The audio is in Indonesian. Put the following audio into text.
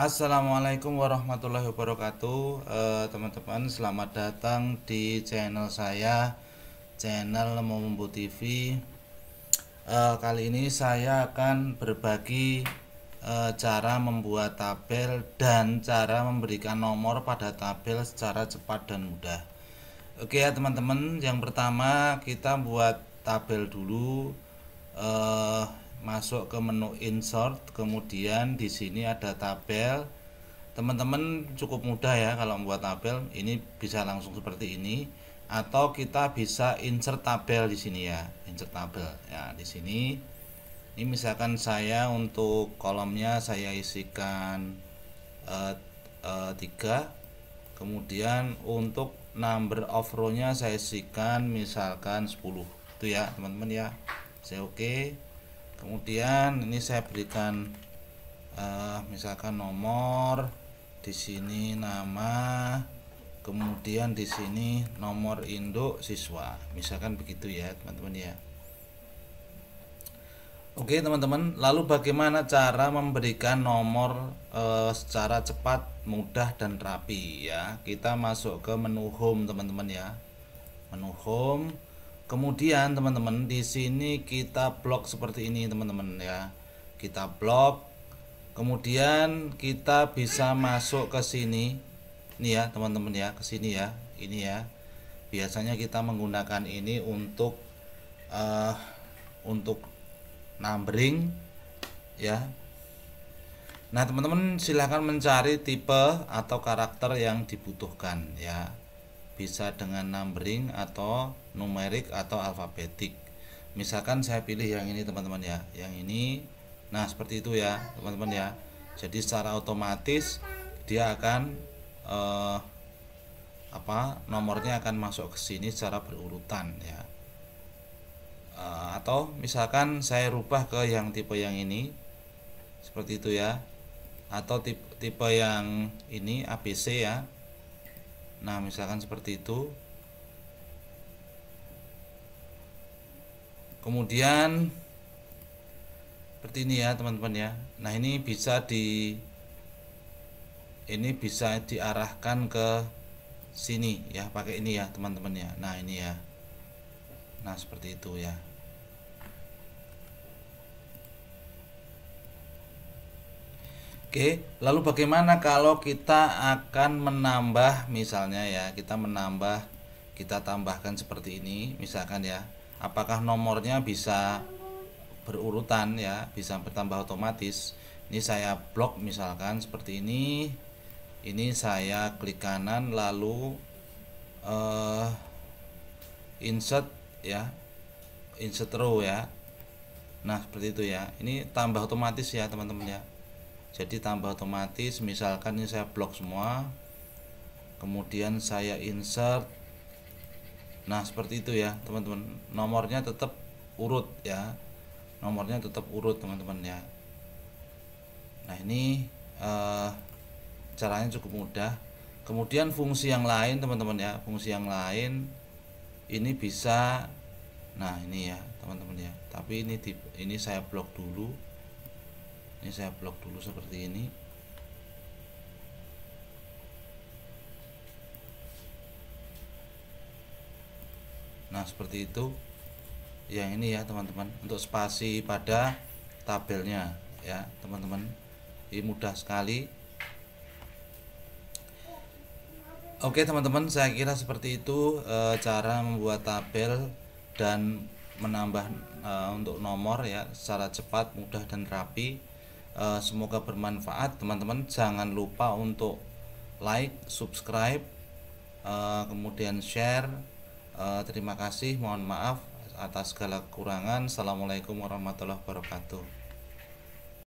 Assalamualaikum warahmatullahi wabarakatuh eh, Teman-teman selamat datang di channel saya Channel Momumbu TV eh, Kali ini saya akan berbagi eh, Cara membuat tabel dan cara memberikan nomor pada tabel secara cepat dan mudah Oke ya teman-teman yang pertama kita buat tabel dulu masuk ke menu insert kemudian di sini ada tabel teman-teman cukup mudah ya kalau membuat tabel ini bisa langsung seperti ini atau kita bisa insert tabel di sini ya insert tabel ya di sini ini misalkan saya untuk kolomnya saya isikan uh, uh, 3 kemudian untuk number of row nya saya isikan misalkan 10 itu ya teman-teman ya saya oke okay kemudian ini saya berikan uh, misalkan nomor di sini nama kemudian di sini nomor induk siswa misalkan begitu ya teman-teman ya Oke teman-teman lalu bagaimana cara memberikan nomor e, secara cepat mudah dan rapi ya kita masuk ke menu home teman-teman ya menu home kemudian teman-teman di sini kita blok seperti ini teman-teman ya kita blok kemudian kita bisa masuk ke sini ini ya teman-teman ya ke sini ya ini ya biasanya kita menggunakan ini untuk uh, untuk numbering ya Nah, teman-teman silahkan mencari tipe atau karakter yang dibutuhkan ya bisa dengan numbering atau numerik atau alfabetik misalkan saya pilih yang ini teman-teman ya yang ini nah seperti itu ya teman-teman ya jadi secara otomatis dia akan eh, apa nomornya akan masuk ke sini secara berurutan ya eh, atau misalkan saya rubah ke yang tipe yang ini seperti itu ya atau tipe, tipe yang ini ABC ya nah misalkan seperti itu kemudian seperti ini ya teman-teman ya nah ini bisa di ini bisa diarahkan ke sini ya pakai ini ya teman-teman ya nah ini ya nah seperti itu ya Oke, lalu bagaimana kalau kita akan menambah misalnya ya, kita menambah kita tambahkan seperti ini misalkan ya. Apakah nomornya bisa berurutan ya, bisa bertambah otomatis. Ini saya blok misalkan seperti ini. Ini saya klik kanan lalu uh, insert ya. Insert row ya. Nah, seperti itu ya. Ini tambah otomatis ya, teman-teman ya jadi tambah otomatis misalkan ini saya blok semua kemudian saya insert nah seperti itu ya teman-teman nomornya tetap urut ya nomornya tetap urut teman-teman ya nah ini eh, caranya cukup mudah kemudian fungsi yang lain teman-teman ya fungsi yang lain ini bisa nah ini ya teman-teman ya tapi ini ini saya blok dulu ini saya blok dulu seperti ini nah seperti itu yang ini ya teman-teman untuk spasi pada tabelnya ya teman-teman ini mudah sekali Oke teman-teman saya kira seperti itu e, cara membuat tabel dan menambah e, untuk nomor ya secara cepat mudah dan rapi Eh, semoga bermanfaat teman-teman jangan lupa untuk like subscribe eh, kemudian share eh, terima kasih mohon maaf atas segala kekurangan assalamualaikum warahmatullahi wabarakatuh